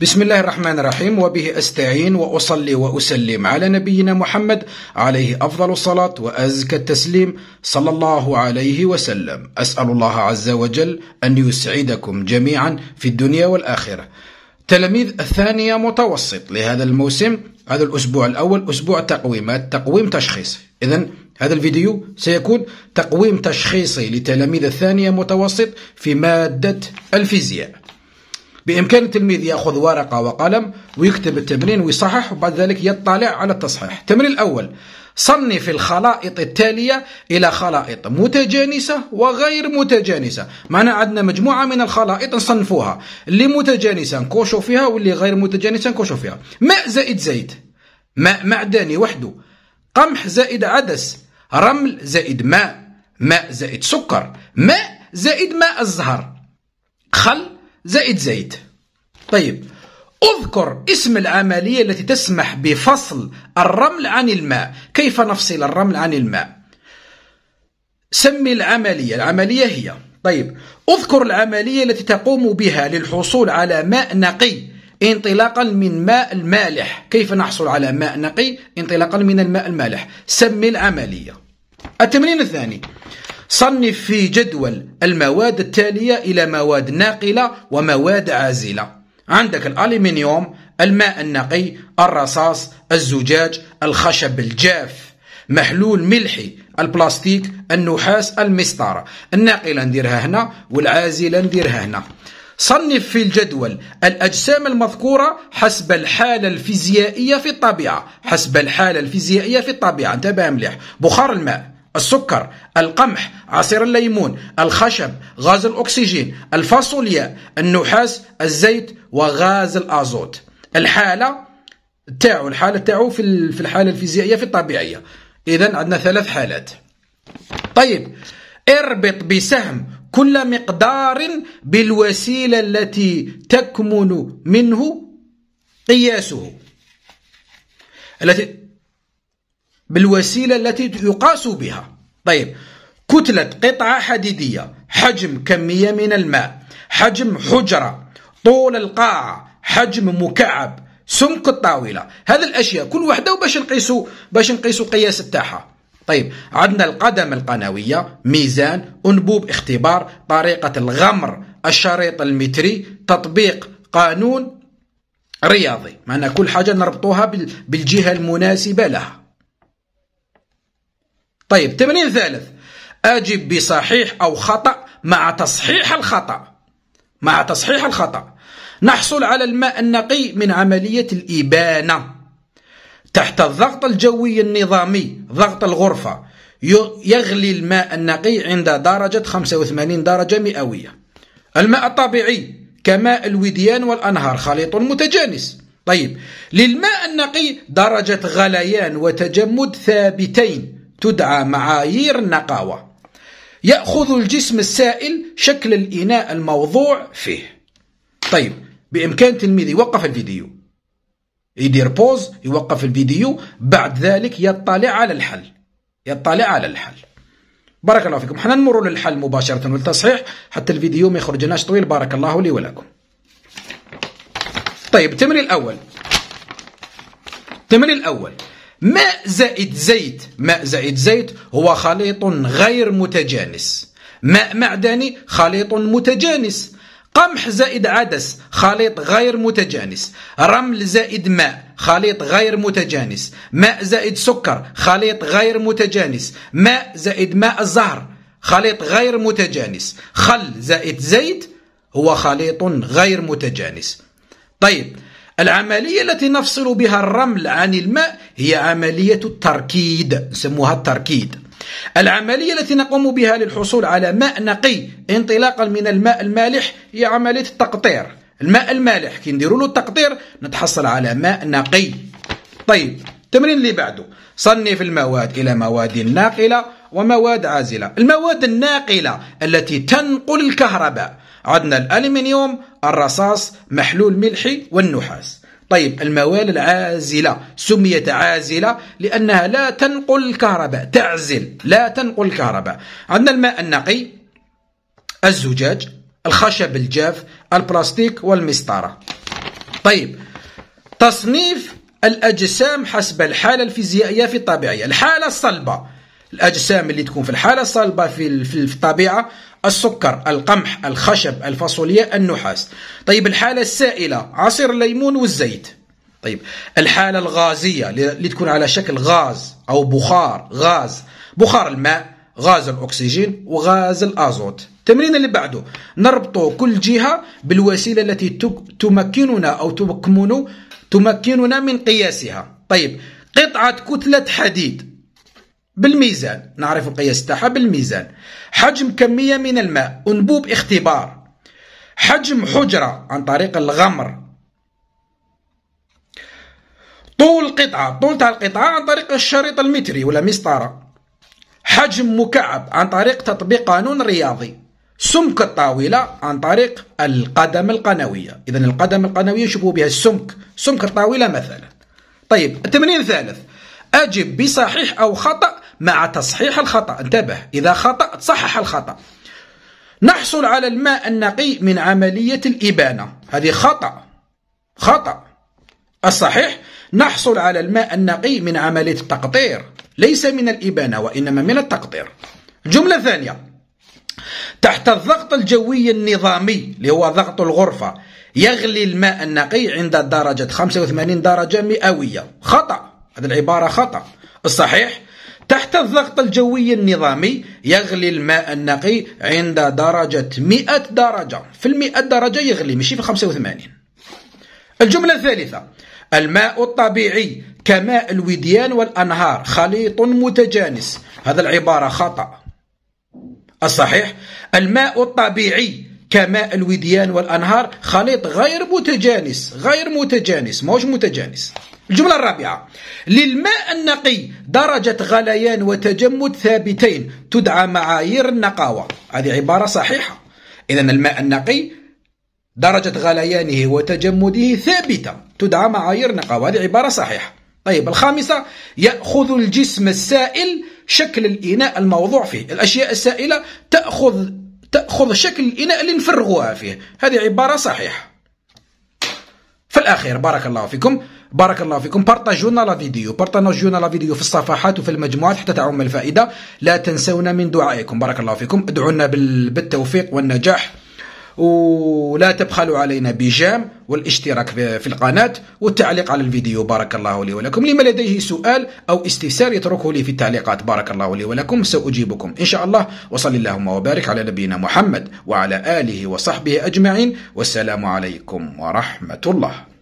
بسم الله الرحمن الرحيم وبه استعين واصلي واسلم على نبينا محمد عليه افضل الصلاه وازكى التسليم صلى الله عليه وسلم. اسال الله عز وجل ان يسعدكم جميعا في الدنيا والاخره. تلاميذ الثانيه متوسط لهذا الموسم هذا الاسبوع الاول اسبوع تقويمات تقويم تشخيصي. اذا هذا الفيديو سيكون تقويم تشخيصي لتلاميذ الثانيه متوسط في ماده الفيزياء. بإمكان التلميذ يأخذ ورقة وقلم ويكتب التمرين ويصحح وبعد ذلك يطلع على التصحيح التمرين الأول صنف الخلائط التالية إلى خلائط متجانسة وغير متجانسة معنا عندنا مجموعة من الخلائط نصنفوها اللي متجانسة نكوشو فيها واللي غير متجانسة نكوشو فيها ماء زائد زيت ماء معدني وحده قمح زائد عدس رمل زائد ماء ماء زائد سكر ماء زائد ماء الزهر خل زائد زائد طيب اذكر اسم العملية التي تسمح بفصل الرمل عن الماء كيف نفصل الرمل عن الماء سمي العملية العملية هي طيب اذكر العملية التي تقوم بها للحصول على ماء نقي انطلاقا من ماء المالح كيف نحصل على ماء نقي انطلاقا من الماء المالح سمي العملية التمرين الثاني صنف في جدول المواد التالية إلى مواد ناقلة ومواد عازلة عندك الألمنيوم الماء النقي الرصاص الزجاج الخشب الجاف محلول ملحي البلاستيك النحاس المسطرة الناقلة نديرها هنا والعازلة نديرها هنا صنف في الجدول الأجسام المذكورة حسب الحالة الفيزيائية في الطبيعة حسب الحالة الفيزيائية في الطبيعة انتبه مليح بخار الماء السكر القمح عصير الليمون الخشب غاز الأكسجين الفاصوليا النحاس الزيت وغاز الأزوت الحالة تاعو الحالة تاعو في في الحالة الفيزيائية في الطبيعية إذا عندنا ثلاث حالات طيب اربط بسهم كل مقدار بالوسيلة التي تكمن منه قياسه التي بالوسيلة التي يقاس بها طيب كتلة قطعة حديدية حجم كمية من الماء حجم حجرة طول القاعة حجم مكعب سمك الطاولة هذه الأشياء كل وحدة وباش نقيسوا باش نقيسوا قياس تاعها طيب عندنا القدم القنوية ميزان أنبوب اختبار طريقة الغمر الشريط المتري تطبيق قانون رياضي معنا كل حاجة نربطوها بالجهة المناسبة لها طيب تمرين ثالث أجب بصحيح أو خطأ مع تصحيح الخطأ مع تصحيح الخطأ نحصل على الماء النقي من عملية الإبانة تحت الضغط الجوي النظامي ضغط الغرفة يغلي الماء النقي عند درجة 85 درجة مئوية الماء الطبيعي كماء الوديان والأنهار خليط متجانس طيب للماء النقي درجة غليان وتجمد ثابتين تدعى معايير النقاوة يأخذ الجسم السائل شكل الإناء الموضوع فيه طيب بإمكان تلميذ يوقف الفيديو يدير بوز يوقف الفيديو بعد ذلك يطلع على الحل يطلع على الحل بارك الله فيكم حنا نمر للحل مباشرة والتصحيح حتى الفيديو ما يخرجناش طويل بارك الله لي ولكم طيب التمرين الأول التمرين الأول ماء زائد زيت ماء زائد زيت هو خليط غير متجانس ماء معدني خليط متجانس قمح زائد عدس خليط غير متجانس رمل زائد ماء خليط غير متجانس ماء زائد سكر خليط غير متجانس ماء زائد ماء الزهر خليط غير متجانس خل زائد زيت هو خليط غير متجانس طيب العملية التي نفصل بها الرمل عن الماء هي عملية التركيد نسموها التركيد العملية التي نقوم بها للحصول على ماء نقي انطلاقا من الماء المالح هي عملية التقطير الماء المالح كي نديروا له التقطير نتحصل على ماء نقي طيب التمرين اللي بعده صنف المواد إلى مواد ناقلة ومواد عازلة المواد الناقلة التي تنقل الكهرباء عندنا الألمنيوم الرصاص محلول ملحي والنحاس طيب الموال العازلة سميت عازلة لأنها لا تنقل الكهرباء تعزل لا تنقل الكهرباء عندنا الماء النقي الزجاج الخشب الجاف البلاستيك والمسطرة طيب تصنيف الأجسام حسب الحالة الفيزيائية في الطبيعية الحالة الصلبة الاجسام اللي تكون في الحاله الصلبه في في الطبيعه السكر القمح الخشب الفاصوليا النحاس طيب الحاله السائله عصير الليمون والزيت طيب الحاله الغازيه اللي تكون على شكل غاز او بخار غاز بخار الماء غاز الاكسجين وغاز الازوت التمرين اللي بعده نربط كل جهه بالوسيله التي تمكننا او تمكن تمكننا من قياسها طيب قطعه كتله حديد بالميزان نعرف القياس تاعها بالميزان حجم كمية من الماء أنبوب اختبار حجم حجرة عن طريق الغمر طول قطعة طول تاع القطعة عن طريق الشريط المتري ولا مسطرة حجم مكعب عن طريق تطبيق قانون رياضي سمك الطاولة عن طريق القدم القنوية إذا القدم القنوية شوفوا بها السمك سمك الطاولة مثلا طيب التمرين الثالث أجب بصحيح أو خطأ مع تصحيح الخطأ انتبه إذا خطأ تصحح الخطأ نحصل على الماء النقي من عملية الإبانة هذه خطأ خطأ الصحيح نحصل على الماء النقي من عملية التقطير ليس من الإبانة وإنما من التقطير جملة ثانية تحت الضغط الجوي النظامي اللي هو ضغط الغرفة يغلي الماء النقي عند درجة 85 درجة مئوية خطأ هذه العبارة خطأ الصحيح تحت الضغط الجوي النظامي يغلي الماء النقي عند درجة 100 درجة في المئة درجة يغلي ماشي في 85 الجملة الثالثة الماء الطبيعي كماء الوديان والأنهار خليط متجانس هذا العبارة خطأ الصحيح الماء الطبيعي كماء الوديان والأنهار خليط غير متجانس غير متجانس موش متجانس الجملة الرابعة للماء النقي درجة غليان وتجمد ثابتين تدعى معايير النقاوة هذه عبارة صحيحة إذا الماء النقي درجة غليانه وتجمده ثابتة تدعى معايير النقاوة هذه عبارة صحيحة طيب الخامسة يأخذ الجسم السائل شكل الإناء الموضوع فيه الأشياء السائلة تأخذ تأخذ شكل الإناء اللي نفرغوها فيه هذه عبارة صحيحة في الأخير بارك الله فيكم بارك الله فيكم بارطاجونا لا فيديو بارطاجونا لا فيديو في الصفحات وفي المجموعات حتى تعم الفائده لا تنسونا من دعائكم بارك الله فيكم ادعوا لنا بالتوفيق والنجاح ولا تبخلوا علينا بجام والاشتراك في القناة والتعليق على الفيديو بارك الله لي ولكم لما لديه سؤال أو استفسار يتركه لي في التعليقات بارك الله لي ولكم سأجيبكم إن شاء الله وصل اللهم وبارك على نبينا محمد وعلى آله وصحبه أجمعين والسلام عليكم ورحمة الله